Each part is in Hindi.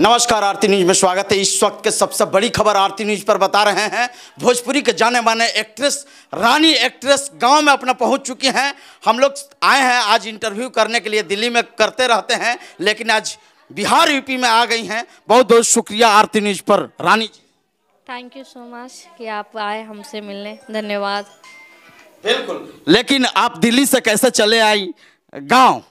नमस्कार आरती न्यूज में स्वागत है इस वक्त के सबसे बड़ी खबर आरती न्यूज पर बता रहे हैं भोजपुरी के जाने माने एक्ट्रेस रानी एक्ट्रेस गांव में अपना पहुंच चुकी हैं हम लोग आए हैं आज इंटरव्यू करने के लिए दिल्ली में करते रहते हैं लेकिन आज बिहार यूपी में आ गई हैं बहुत बहुत शुक्रिया आरती न्यूज पर Rani ji thank you so much कि आप आए हमसे मिलने धन्यवाद बिल्कुल लेकिन आप दिल्ली से कैसे चले आई गाँव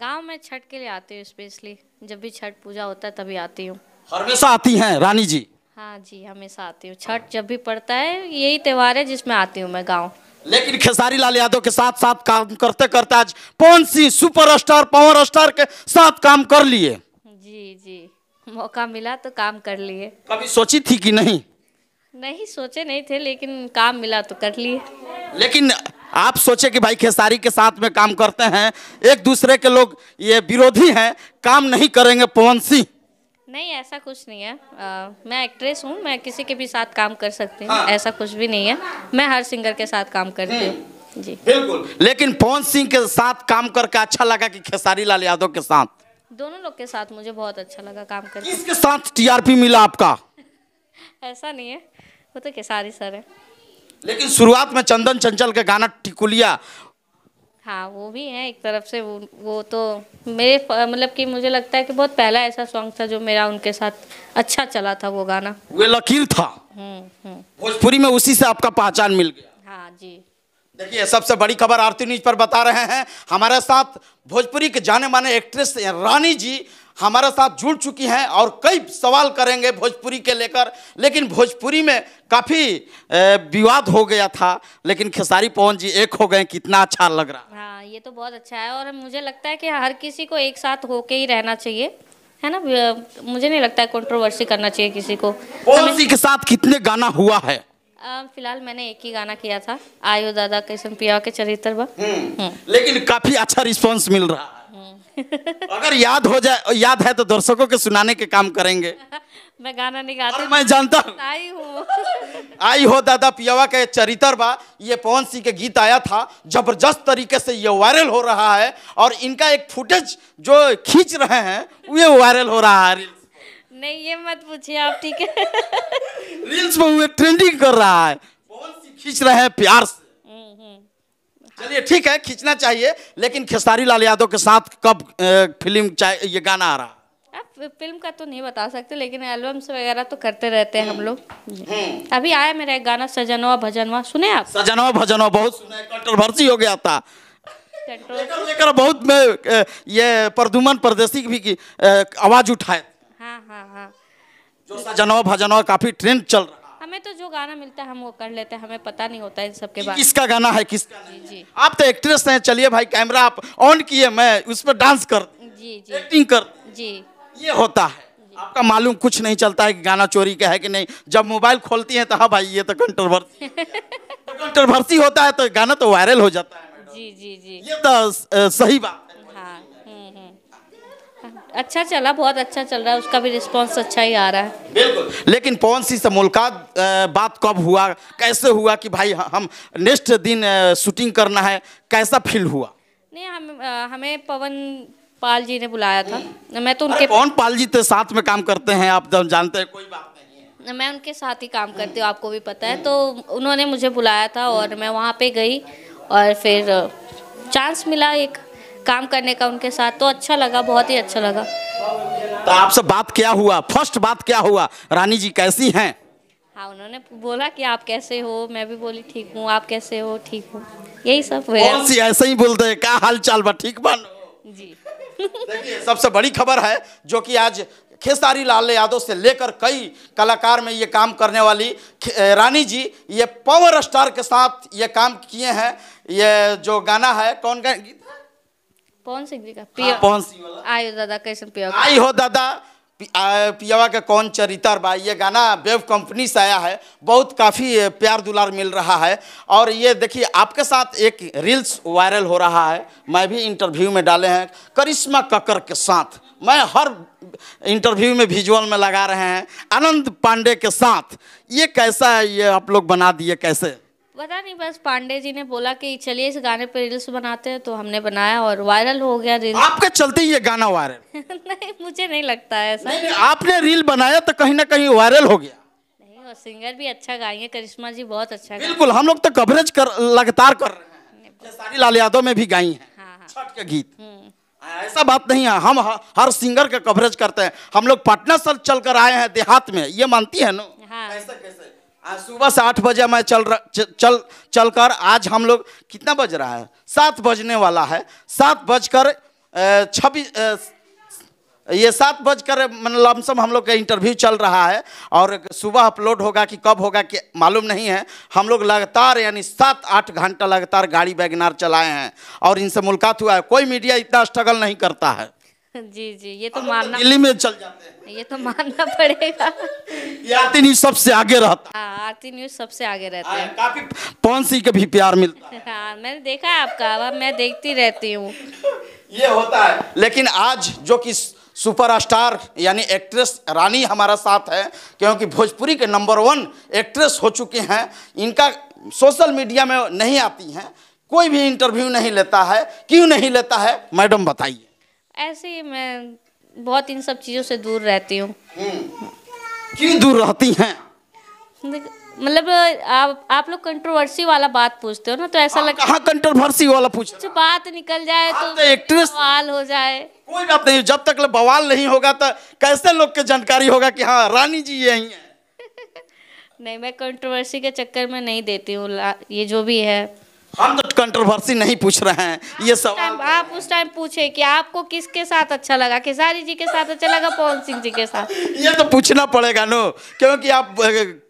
गांव में छठ के लिए आती हूँ स्पेशली जब भी छठ पूजा होता है तभी आती हूँ हमेशा आती हैं रानी जी हाँ जी हमेशा आती हूँ छठ जब भी पड़ता है यही त्योहार है जिसमें आती हूँ मैं गाँव लेकिन खेसारी लाल यादव के साथ साथ काम करते करते आज कौन सी सुपर स्टार पावर स्टार के साथ काम कर लिए जी जी मौका मिला तो काम कर लिए कभी सोची थी कि नहीं नहीं सोचे नहीं थे लेकिन काम मिला तो कर लिए लेकिन आप सोचे कि भाई खेसारी के साथ में काम करते हैं एक दूसरे के लोग ये विरोधी हैं काम नहीं करेंगे पवन सिंह नहीं ऐसा कुछ नहीं है आ, मैं एक्ट्रेस हूँ मैं किसी के भी साथ काम कर सकती हूँ हाँ। ऐसा कुछ भी नहीं है मैं हर सिंगर के साथ काम करती हम्म। हूँ जी बिल्कुल लेकिन पवन सिंह के साथ काम करके अच्छा लगा कि खेसारी लाल यादव के साथ दोनों लोग के साथ मुझे बहुत अच्छा लगा काम करके साथ टी मिला आपका ऐसा नहीं है वो तो खेसारी सर है लेकिन शुरुआत में चंदन चंचल के गाना टिकुलिया हाँ वो भी है एक तरफ से वो, वो तो मेरे मतलब कि मुझे लगता है कि बहुत पहला ऐसा सॉन्ग था जो मेरा उनके साथ अच्छा चला था वो गाना वे लकीर था हम्म, हम्म। भोजपुरी में उसी से आपका पहचान मिल गया हाँ जी देखिए सबसे बड़ी खबर आरती न्यूज पर बता रहे हैं हमारे साथ भोजपुरी के जाने माने एक्ट्रेस रानी जी हमारे साथ जुड़ चुकी हैं और कई सवाल करेंगे भोजपुरी के लेकर लेकिन भोजपुरी में काफ़ी विवाद हो गया था लेकिन खेसारी पवन जी एक हो गए कितना अच्छा लग रहा हाँ ये तो बहुत अच्छा है और मुझे लगता है कि हर किसी को एक साथ होके ही रहना चाहिए है ना मुझे नहीं लगता है कॉन्ट्रोवर्सी करना चाहिए किसी को पवन के साथ कितने गाना हुआ है फिलहाल मैंने एक ही गाना किया था आयो दादा कृष्ण पिया के चरित्र हम्म, हम्म। लेकिन काफी अच्छा रिस्पांस मिल रहा है अगर याद हो जाए याद है तो दर्शकों के सुनाने के काम करेंगे मैं गाना नहीं गाती मैं जानता आई हूँ आई हो दादा पियावा के चरित्र बा ये पवन सिंह के गीत आया था जबरदस्त तरीके से ये वायरल हो रहा है और इनका एक फुटेज जो खींच रहे हैं ये वायरल हो रहा है नहीं ये मत पूछिए आप ठीक है रील्स में ट्रेंडिंग कर रहा है पवन सिंह खींच रहे हैं प्यार से चलिए ठीक है खींचना चाहिए लेकिन खेसारी लाल यादव के साथ कब फिल्म ये गाना आ रहा फिल्म का तो नहीं बता सकते लेकिन एल्बम्स वगैरह तो करते रहते हैं हम लोग हम्म। अभी आया मेरा एक गाना सजनवा भजनवा सुने आप सजनवा भजनवा बहुत कंट्रोवर्सी हो गया था लेकर, बहुत में ये परदुमन परदेसी भी की आवाज उठाए हाँ हाँ हाँ जो सजनवा भजनवा काफी ट्रेंड चल रहा गाना मिलता है हम वो कर लेते हैं हमें पता नहीं होता इन सबके के किसका गाना है किसका आप तो एक्ट्रेस हैं चलिए भाई कैमरा आप ऑन किए मैं उस पर डांस कर जी जी एक्टिंग कर जी ये होता है आपका मालूम कुछ नहीं चलता है कि गाना चोरी का है कि नहीं जब मोबाइल खोलती हैं तो हाँ भाई ये तो कंट्रोवर्सी तो कंट्रोवर्सी होता है तो गाना तो वायरल हो जाता है जी जी जी ये तो सही बात है अच्छा चला बहुत अच्छा चल रहा है उसका भी रिस्पांस अच्छा ही आ रहा है बिल्कुल लेकिन कौन सी से मुलाकात बात कब हुआ कैसे हुआ कि भाई हम नेक्स्ट दिन शूटिंग करना है कैसा फील हुआ नहीं हम हमें पवन पाल जी ने बुलाया था मैं तो उनके पवन पाल जी तो साथ में काम करते हैं आप जब जानते हैं कोई बात नहीं मैं उनके साथ ही काम करती हूँ आपको भी पता है तो उन्होंने मुझे बुलाया था और मैं वहाँ पे गई और फिर चांस मिला एक काम करने का उनके साथ तो अच्छा लगा बहुत ही अच्छा लगा तो आपसे बात क्या हुआ फर्स्ट बात क्या हुआ रानी जी कैसी हैं हाँ उन्होंने बोला कि आप कैसे हो मैं भी बोली ठीक हूँ आप कैसे हो ठीक हूँ यही सब कौन सी ऐसे ही बोलते हैं क्या हाल चाल बा ठीक बन जी सबसे बड़ी खबर है जो कि आज खेसारी लाल यादव से लेकर कई कलाकार में ये काम करने वाली रानी जी ये पावर स्टार के साथ ये काम किए हैं ये जो गाना है कौन गा गीत पवन सिंह जी का पिया पवन सिंह आयो दादा कैसे आई हो दादा पियावा का कौन चरित्र बा ये गाना वेव कंपनी से आया है बहुत काफ़ी प्यार दुलार मिल रहा है और ये देखिए आपके साथ एक रील्स वायरल हो रहा है मैं भी इंटरव्यू में डाले हैं करिश्मा कक्कर के साथ मैं हर इंटरव्यू में विजुअल में लगा रहे हैं आनंद पांडे के साथ ये कैसा है ये आप लोग बना दिए कैसे पता नहीं बस पांडे जी ने बोला कि चलिए इस गाने पर रील्स बनाते हैं तो हमने बनाया और वायरल हो गया रील आपके चलते ही ये गाना वायरल नहीं मुझे नहीं लगता है ऐसा नहीं, नहीं, आपने रील बनाया तो कहीं ना कहीं वायरल हो गया नहीं और सिंगर भी अच्छा गाएंगे करिश्मा जी बहुत अच्छा बिल्कुल हम लोग तो कवरेज कर लगातार कर रहे हैं लाल यादव में भी गाई है हाँ, हाँ। गीत हम्म। ऐसा बात नहीं है हम हर सिंगर का कवरेज करते हैं हम लोग पटना सर चल कर आए हैं देहात में ये मानती है ना आज सुबह से आठ बजे मैं चल रहा च, चल चल कर आज हम लोग कितना बज रहा है सात बजने वाला है सात बजकर छब्बीस ये सात बजकर मतलब लमसम हम लोग का इंटरव्यू चल रहा है और सुबह अपलोड होगा कि कब होगा कि मालूम नहीं है हम लोग लगातार यानी सात आठ घंटा लगातार गाड़ी वैगनार चलाए हैं और इनसे मुलाकात हुआ है कोई मीडिया इतना स्ट्रगल नहीं करता है जी जी ये तो मानना दिल्ली में चल जाते हैं ये तो मानना पड़ेगा ये आरती न्यूज हाँ, सबसे आगे रहता है आरती न्यूज सबसे आगे रहता है काफी पौनसी का भी प्यार मिलता है हाँ मैंने देखा है आपका अब मैं देखती रहती हूँ ये होता है लेकिन आज जो कि सुपर स्टार यानी एक्ट्रेस रानी हमारा साथ है क्योंकि भोजपुरी के नंबर वन एक्ट्रेस हो चुके हैं इनका सोशल मीडिया में नहीं आती हैं कोई भी इंटरव्यू नहीं लेता है क्यों नहीं लेता है मैडम बताइए ऐसे ही मैं बहुत इन सब चीज़ों से दूर रहती हूँ हम्म। क्यों दूर रहती हैं मतलब आप आप लोग कंट्रोवर्सी वाला बात पूछते हो ना तो ऐसा लगता है कंट्रोवर्सी वाला पूछ बात निकल जाए तो एक्ट्रेस तो बवाल हो जाए कोई बात नहीं जब तक बवाल नहीं होगा तो कैसे लोग के जानकारी होगा कि हाँ रानी जी यही है नहीं मैं कंट्रोवर्सी के चक्कर में नहीं देती हूँ ये जो भी है हम तो कंट्रोवर्सी नहीं पूछ रहे हैं ये सब आप उस टाइम पूछे कि आपको किसके साथ अच्छा लगा खेसारी जी के साथ अच्छा लगा पवन सिंह जी के साथ ये तो पूछना पड़ेगा नो क्योंकि आप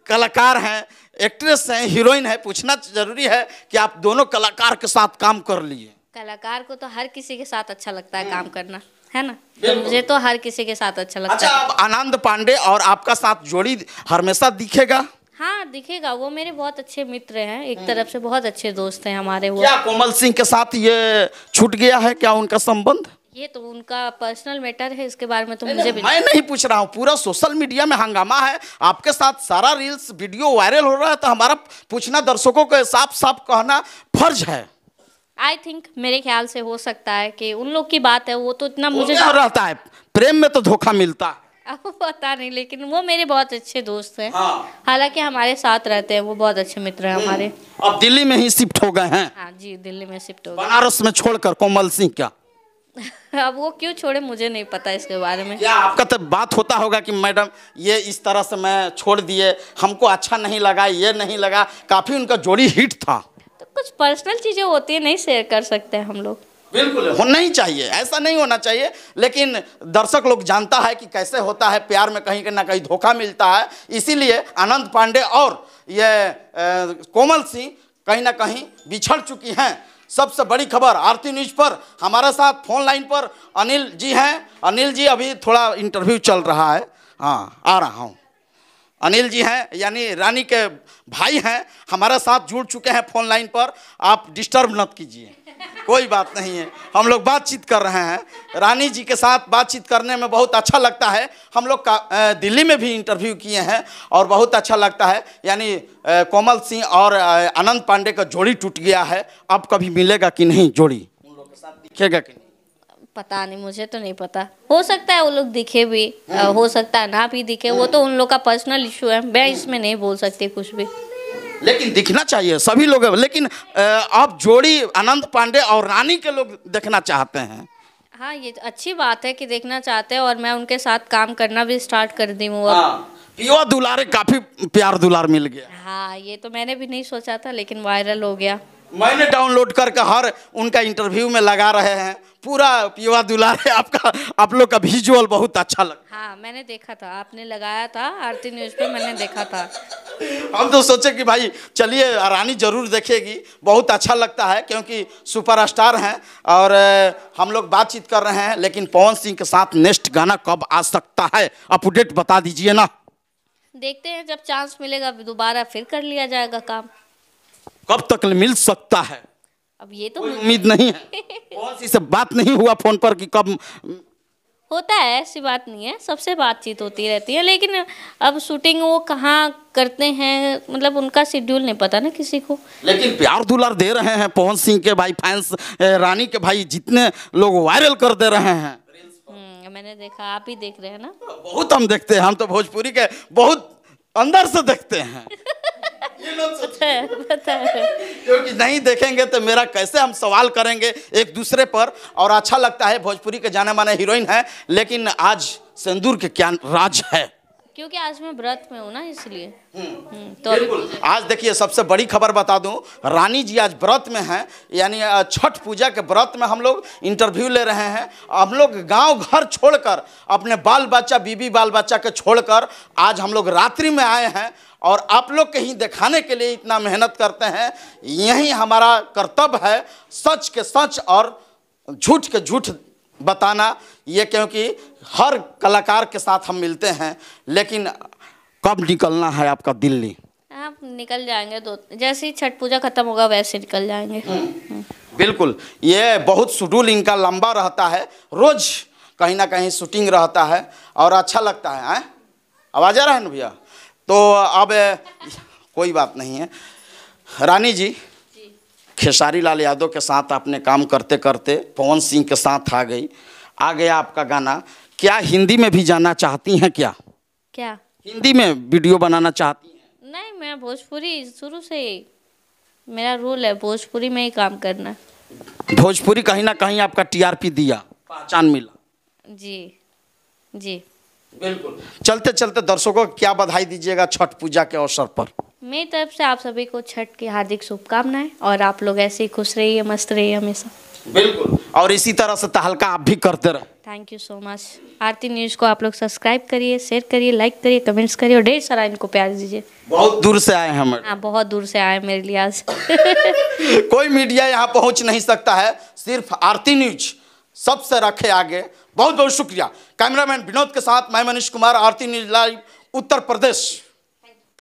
कलाकार हैं एक्ट्रेस हैं हीरोइन है पूछना जरूरी है कि आप दोनों कलाकार के साथ काम कर लिए कलाकार को तो हर किसी के साथ अच्छा लगता है काम हम्म। करना है ना तो मुझे तो हर किसी के साथ अच्छा लगता अच्छा, है आनंद पांडे और आपका साथ जोड़ी हमेशा दिखेगा हाँ दिखेगा वो मेरे बहुत अच्छे मित्र हैं एक तरफ से बहुत अच्छे दोस्त हैं हमारे वो क्या कोमल सिंह के साथ ये छूट गया है क्या उनका संबंध ये तो उनका पर्सनल मैटर है इसके बारे में तो मुझे भी मैं नहीं पूछ रहा हूँ पूरा सोशल मीडिया में हंगामा है आपके साथ सारा रील्स वीडियो वायरल हो रहा है तो हमारा पूछना दर्शकों को साफ साफ कहना फर्ज है आई थिंक मेरे ख्याल से हो सकता है कि उन लोग की बात है वो तो इतना मुझे रहता है प्रेम में तो धोखा मिलता है पता नहीं लेकिन वो मेरे बहुत अच्छे दोस्त हैं हाँ। हालांकि हमारे साथ रहते हैं वो बहुत अच्छे मित्र हैं हम्म। हमारे अब दिल्ली में ही शिफ्ट हो गए हैं हाँ जी दिल्ली में शिफ्ट हो गए बनारस में छोड़कर कोमल सिंह क्या अब वो क्यों छोड़े मुझे नहीं पता इसके बारे में या आपका तो बात होता होगा कि मैडम ये इस तरह से मैं छोड़ दिए हमको अच्छा नहीं लगा ये नहीं लगा काफ़ी उनका जोड़ी हिट था तो कुछ पर्सनल चीज़ें होती है नहीं शेयर कर सकते हम लोग बिल्कुल होना ही चाहिए ऐसा नहीं होना चाहिए लेकिन दर्शक लोग जानता है कि कैसे होता है प्यार में कहीं ना कहीं धोखा मिलता है इसीलिए आनंद पांडे और ये कोमल सिंह कहीं ना कहीं बिछड़ चुकी हैं सबसे बड़ी खबर आरती न्यूज पर हमारे साथ फोन लाइन पर अनिल जी हैं अनिल जी अभी थोड़ा इंटरव्यू चल रहा है हाँ आ रहा हूँ अनिल जी हैं यानी रानी के भाई हैं हमारे साथ जुड़ चुके हैं फोन लाइन पर आप डिस्टर्ब मत कीजिए कोई बात नहीं है हम लोग बातचीत कर रहे हैं रानी जी के साथ बातचीत करने में बहुत अच्छा लगता है हम लोग का दिल्ली में भी इंटरव्यू किए हैं और बहुत अच्छा लगता है यानी कोमल सिंह और आनंद पांडे का जोड़ी टूट गया है अब कभी मिलेगा कि नहीं जोड़ी उन लोग के साथ दिखेगा कि नहीं पता नहीं मुझे तो नहीं पता हो सकता है वो लोग दिखे भी आ, हो सकता है ना भी दिखे वो तो उन लोग का पर्सनल इशू है मैं इसमें नहीं बोल सकती कुछ भी लेकिन दिखना चाहिए सभी लोग लेकिन आप जोड़ी अनंत पांडे और रानी के लोग देखना चाहते हैं हाँ ये अच्छी बात है कि देखना चाहते हैं और मैं उनके साथ काम करना भी स्टार्ट कर दी हूँ हाँ, युवा दुलारे काफी प्यार दुलार मिल गया हाँ ये तो मैंने भी नहीं सोचा था लेकिन वायरल हो गया मैंने डाउनलोड करके हर उनका इंटरव्यू में लगा रहे हैं पूरा युवा दुलारे आपका आप लोग का विजुअल बहुत अच्छा लगा हाँ मैंने देखा था आपने लगाया था आरती न्यूज पे मैंने देखा था हम तो सोचे कि भाई चलिए रानी जरूर देखेगी बहुत अच्छा लगता है क्योंकि सुपरस्टार हैं और हम लोग बातचीत कर रहे हैं लेकिन पवन सिंह के साथ नेक्स्ट गाना कब आ सकता है अपडेट बता दीजिए ना देखते हैं जब चांस मिलेगा दोबारा फिर कर लिया जाएगा काम कब तक मिल सकता है अब ये तो उम्मीद नहीं है सब बात नहीं हुआ फोन पर कि कब होता है ऐसी बात नहीं है सबसे बातचीत होती रहती है लेकिन अब शूटिंग वो कहाँ करते हैं मतलब उनका शेड्यूल नहीं पता ना किसी को लेकिन प्यार दुलार दे रहे हैं पवन सिंह के भाई फैंस रानी के भाई जितने लोग वायरल कर दे रहे हैं हम्म, मैंने देखा आप ही देख रहे हैं ना बहुत हम देखते हैं हम तो भोजपुरी के बहुत अंदर से देखते हैं क्योंकि नहीं देखेंगे तो मेरा कैसे हम सवाल करेंगे एक दूसरे पर और अच्छा लगता है भोजपुरी के जाने माने हीरोइन है लेकिन आज सिंदूर के क्या राज है क्योंकि आज मैं व्रत में हूँ ना इसलिए हम्म। हम्म, तो आज देखिए सबसे बड़ी खबर बता दूं रानी जी आज व्रत में हैं यानी छठ पूजा के व्रत में हम लोग इंटरव्यू ले रहे हैं हम लोग गांव घर छोड़कर अपने बाल बच्चा बीबी बाल बच्चा के छोड़कर आज हम लोग रात्रि में आए हैं और आप लोग कहीं दिखाने के लिए इतना मेहनत करते हैं यही हमारा कर्तव्य है सच के सच और झूठ के झूठ बताना ये क्योंकि हर कलाकार के साथ हम मिलते हैं लेकिन कब निकलना है आपका दिल्ली आप निकल जाएंगे दो जैसे ही छठ पूजा खत्म होगा वैसे निकल जाएंगे हम्म, बिल्कुल ये बहुत शेड्यूल इनका लंबा रहता है रोज कहीं ना कहीं शूटिंग रहता है और अच्छा लगता है आवाज़ आ रहा है ना भैया तो अब कोई बात नहीं है रानी जी, जी। खेसारी लाल यादव के साथ आपने काम करते करते पवन सिंह के साथ आ गई आ गया आपका गाना क्या हिंदी में भी जाना चाहती हैं क्या क्या हिंदी में वीडियो बनाना चाहती हैं नहीं मैं भोजपुरी शुरू से ही मेरा रूल है भोजपुरी में ही काम करना भोजपुरी कहीं ना कहीं आपका टीआरपी दिया पहचान मिला जी जी बिल्कुल चलते चलते दर्शकों को क्या बधाई दीजिएगा छठ पूजा के अवसर पर मेरी तरफ से आप सभी को छठ की हार्दिक शुभकामनाएं और आप लोग ऐसे ही खुश रहिए मस्त रहिए हमेशा बिल्कुल और इसी तरह से तहलका आप भी करते रहे thank you so much Aarti news को आप लोग सब्सक्राइब करिए शेयर करिए लाइक करिए कमेंट्स करिए और ढेर सारा इनको प्यार दीजिए बहुत दूर से आए हम हाँ, बहुत दूर से आए मेरे लिए आज कोई मीडिया यहाँ पहुँच नहीं सकता है सिर्फ आरती न्यूज सबसे रखे आगे बहुत बहुत शुक्रिया कैमरामैन विनोद के साथ मैं मनीष कुमार आरती न्यूज लाइव उत्तर प्रदेश